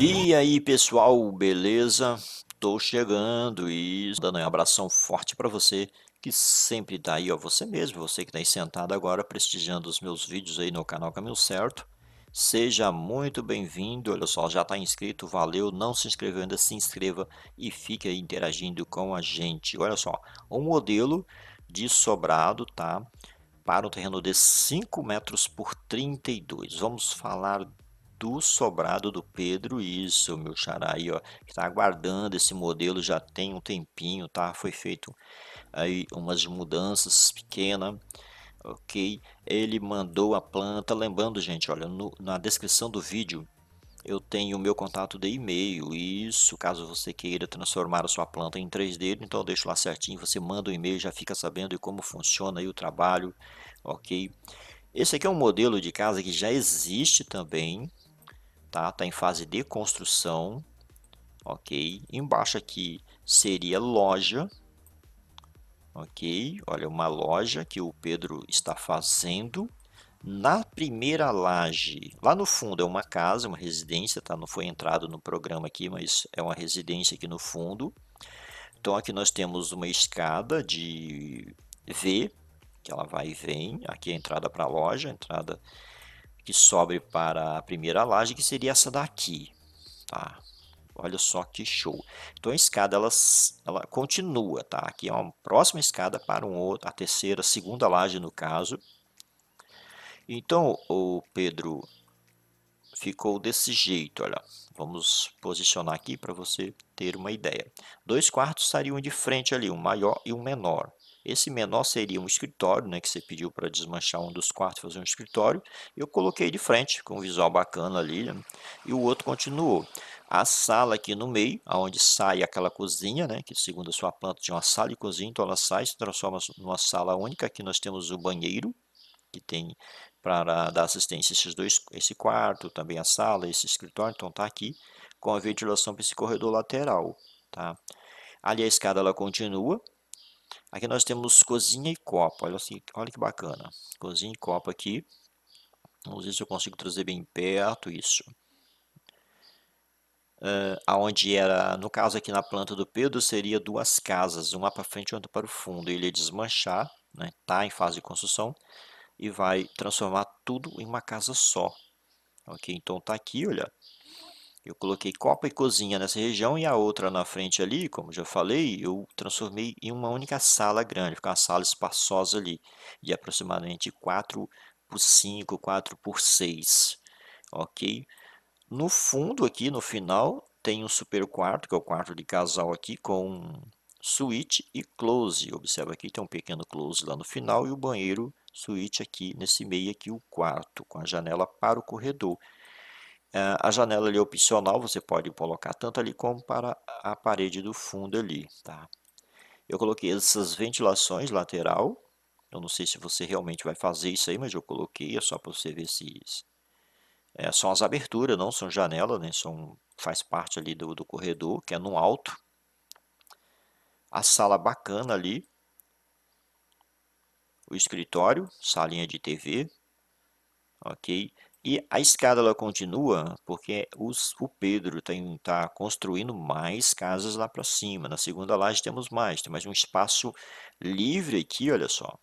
E aí, pessoal, beleza? Tô chegando e dando um abração forte para você que sempre tá aí, ó, você mesmo, você que tá aí sentado agora prestigiando os meus vídeos aí no canal Caminho Certo. Seja muito bem-vindo, olha só, já está inscrito, valeu, não se inscreveu ainda, se inscreva e fique aí interagindo com a gente. Olha só, um modelo de sobrado, tá? Para um terreno de 5 metros por 32. Vamos falar do sobrado do Pedro. Isso, meu xará aí, ó, que tá aguardando esse modelo já tem um tempinho, tá? Foi feito aí umas mudanças pequenas ok? Ele mandou a planta, lembrando, gente, olha, no, na descrição do vídeo eu tenho o meu contato de e-mail, isso, caso você queira transformar a sua planta em 3D, então eu deixo lá certinho, você manda o um e-mail, já fica sabendo de como funciona aí o trabalho, ok? Esse aqui é um modelo de casa que já existe também, tá? Tá em fase de construção, ok? Embaixo aqui seria loja, ok? Olha, uma loja que o Pedro está fazendo. Na primeira laje, lá no fundo é uma casa, uma residência, tá? Não foi entrado no programa aqui, mas é uma residência aqui no fundo. Então aqui nós temos uma escada de V, que ela vai e vem. Aqui é a entrada para a loja, entrada que sobre para a primeira laje, que seria essa daqui. Tá? Olha só que show. Então a escada ela, ela continua, tá? Aqui é uma próxima escada para um outro, a terceira, segunda laje no caso. Então o Pedro ficou desse jeito, olha. Vamos posicionar aqui para você ter uma ideia. Dois quartos estariam de frente ali, um maior e um menor. Esse menor seria um escritório, né, que você pediu para desmanchar um dos quartos, fazer um escritório. Eu coloquei de frente, com um visual bacana ali, né? e o outro continuou. A sala aqui no meio, aonde sai aquela cozinha, né, que segundo a sua planta tinha uma sala e cozinha, então ela sai se transforma numa sala única. Aqui nós temos o banheiro, que tem para dar assistência esses dois, esse quarto, também a sala, esse escritório, então tá aqui com a ventilação para esse corredor lateral, tá? Ali a escada ela continua, Aqui nós temos cozinha e copa. Olha, assim, olha que bacana. Cozinha e copa aqui. Vamos ver se eu consigo trazer bem perto isso. Uh, aonde era, no caso aqui na planta do Pedro, seria duas casas, uma para frente e outra para o fundo. Ele ia desmanchar, está né? Tá em fase de construção, e vai transformar tudo em uma casa só. Ok, então está aqui, olha, eu coloquei copa e cozinha nessa região e a outra na frente ali, como já falei, eu transformei em uma única sala grande, fica uma sala espaçosa ali, de aproximadamente 4 por 5, 4 por 6, ok? No fundo aqui, no final, tem um super quarto, que é o quarto de casal aqui, com suíte e close. Observa aqui, tem um pequeno close lá no final e o banheiro suíte aqui, nesse meio aqui, o quarto, com a janela para o corredor. É, a janela ali é opcional, você pode colocar tanto ali como para a parede do fundo ali, tá? Eu coloquei essas ventilações lateral, eu não sei se você realmente vai fazer isso aí, mas eu coloquei, é só para você ver se... É, são as aberturas, não são janelas, né? São, faz parte ali do, do corredor, que é no alto. A sala bacana ali. O escritório, salinha de TV. Ok? E a escada ela continua porque os, o Pedro está construindo mais casas lá para cima. Na segunda laje temos mais, tem mais um espaço livre aqui, olha só.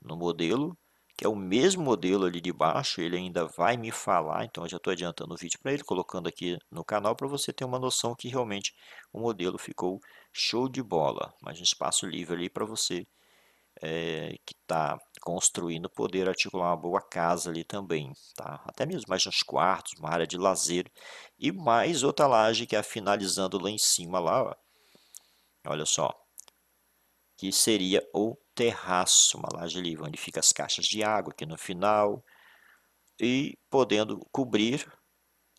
No modelo, que é o mesmo modelo ali de baixo, ele ainda vai me falar, então eu já estou adiantando o vídeo para ele, colocando aqui no canal para você ter uma noção que realmente o modelo ficou show de bola. Mais um espaço livre ali para você é, que está construindo poder articular uma boa casa ali também, tá? Até mesmo mais uns quartos, uma área de lazer e mais outra laje que é finalizando lá em cima lá, ó. olha só, que seria o terraço, uma laje ali onde fica as caixas de água aqui no final e podendo cobrir,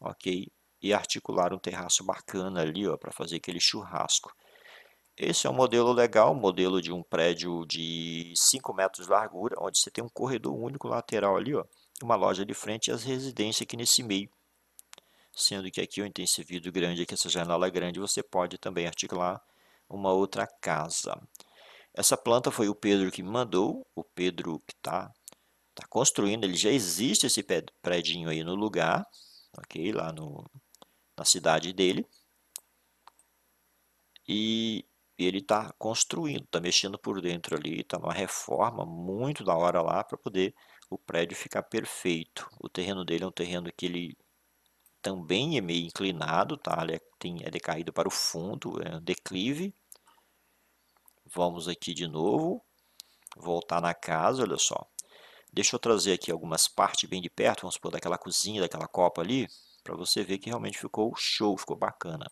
ok, e articular um terraço bacana ali, ó, para fazer aquele churrasco. Esse é um modelo legal, um modelo de um prédio de 5 metros de largura, onde você tem um corredor único lateral ali, ó, uma loja de frente e as residências aqui nesse meio. Sendo que aqui o tem esse vidro grande, aqui essa janela é grande, você pode também articular uma outra casa. Essa planta foi o Pedro que me mandou, o Pedro que está tá construindo, ele já existe esse prédio aí no lugar, ok? Lá no, na cidade dele. E e ele está construindo, está mexendo por dentro ali, está numa reforma muito da hora lá para poder o prédio ficar perfeito. O terreno dele é um terreno que ele também é meio inclinado, tá? Ele é, tem, é decaído para o fundo, é um declive. Vamos aqui de novo, voltar na casa, olha só. Deixa eu trazer aqui algumas partes bem de perto, vamos supor, daquela cozinha, daquela copa ali, para você ver que realmente ficou show, ficou bacana.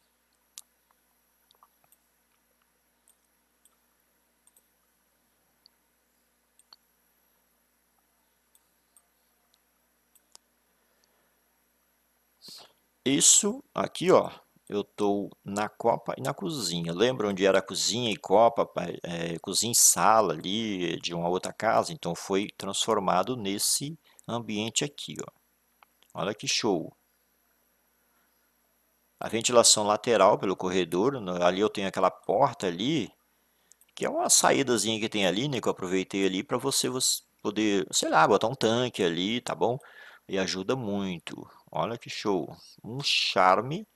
isso aqui, ó, eu estou na copa e na cozinha. Lembra onde era cozinha e copa, é, cozinha e sala ali de uma outra casa? Então foi transformado nesse ambiente aqui, ó. Olha que show! A ventilação lateral pelo corredor, ali eu tenho aquela porta ali, que é uma saídazinha que tem ali, né, que eu aproveitei ali para você, você poder, sei lá, botar um tanque ali, tá bom? E ajuda muito. Olha que show. Um charme.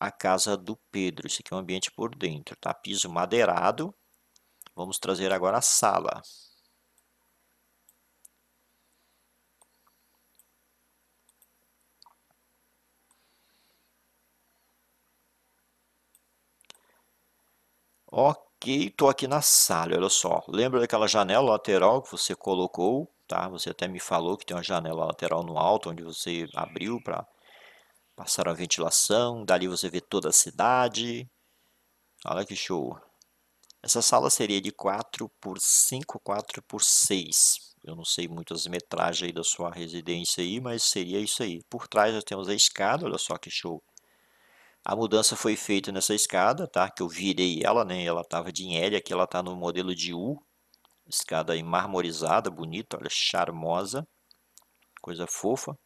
A casa do Pedro. esse aqui é um ambiente por dentro, tá? Piso madeirado. Vamos trazer agora a sala. Ok, estou aqui na sala, olha só. Lembra daquela janela lateral que você colocou? tá? Você até me falou que tem uma janela lateral no alto onde você abriu para passar a ventilação, dali você vê toda a cidade. Olha que show. Essa sala seria de 4 por 5, 4 por 6. Eu não sei muito as metragens aí da sua residência aí, mas seria isso aí. Por trás nós temos a escada, olha só que show. A mudança foi feita nessa escada, tá? Que eu virei ela, né? Ela estava de L, aqui ela está no modelo de U. Escada aí marmorizada, bonita, olha, charmosa. Coisa fofa.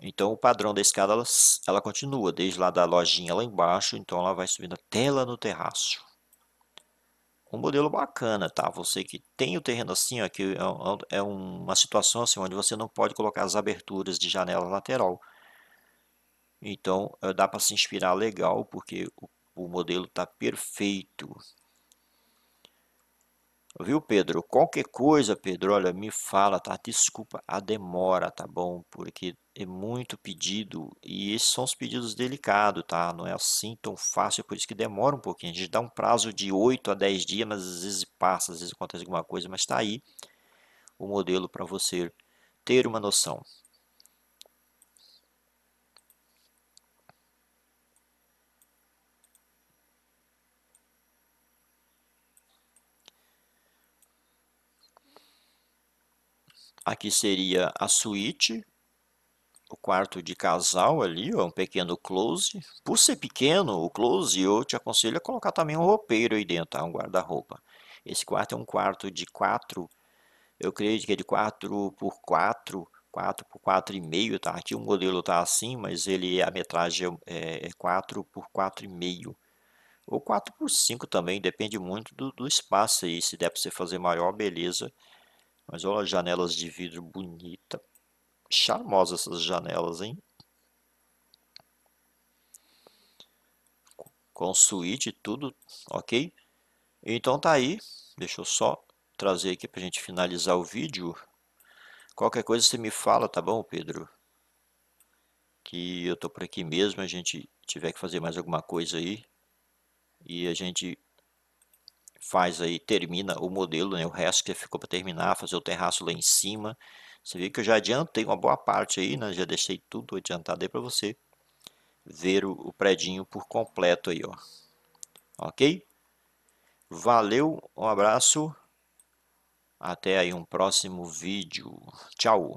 Então o padrão da escada ela, ela continua desde lá da lojinha lá embaixo, então ela vai subindo até lá no terraço. Um modelo bacana, tá? Você que tem o terreno assim, ó, que é, é, é uma situação assim onde você não pode colocar as aberturas de janela lateral. Então eh, dá para se inspirar legal, porque o, o modelo tá perfeito. Viu, Pedro? Qualquer coisa, Pedro, olha, me fala, tá? Desculpa a demora, tá bom? Porque é muito pedido e esses são os pedidos delicados, tá? Não é assim tão fácil, por isso que demora um pouquinho. A gente dá um prazo de 8 a 10 dias, mas às vezes passa, às vezes acontece alguma coisa, mas tá aí o modelo para você ter uma noção. Aqui seria a suíte, o quarto de casal ali, ó, um pequeno close. Por ser pequeno, o close, eu te aconselho a colocar também um roupeiro aí dentro, tá? um guarda-roupa. Esse quarto é um quarto de quatro, eu creio que é de quatro por quatro, quatro por quatro meio, tá? Aqui o modelo tá assim, mas ele a metragem é, é, é quatro por meio Ou 4 por 5 também, depende muito do, do espaço aí. Se der para você fazer maior, beleza. Mas olha, janelas de vidro bonita. Charmosas essas janelas, hein? Com suíte tudo, ok? Então tá aí. Deixa eu só trazer aqui pra gente finalizar o vídeo. Qualquer coisa você me fala, tá bom, Pedro? Que eu tô por aqui mesmo, a gente tiver que fazer mais alguma coisa aí. E a gente faz aí, termina o modelo, né? o resto que ficou para terminar, fazer o terraço lá em cima. Você vê que eu já adiantei uma boa parte aí, né? já deixei tudo adiantado aí para você ver o, o predinho por completo aí, ó. ok? Valeu, um abraço, até aí um próximo vídeo, tchau!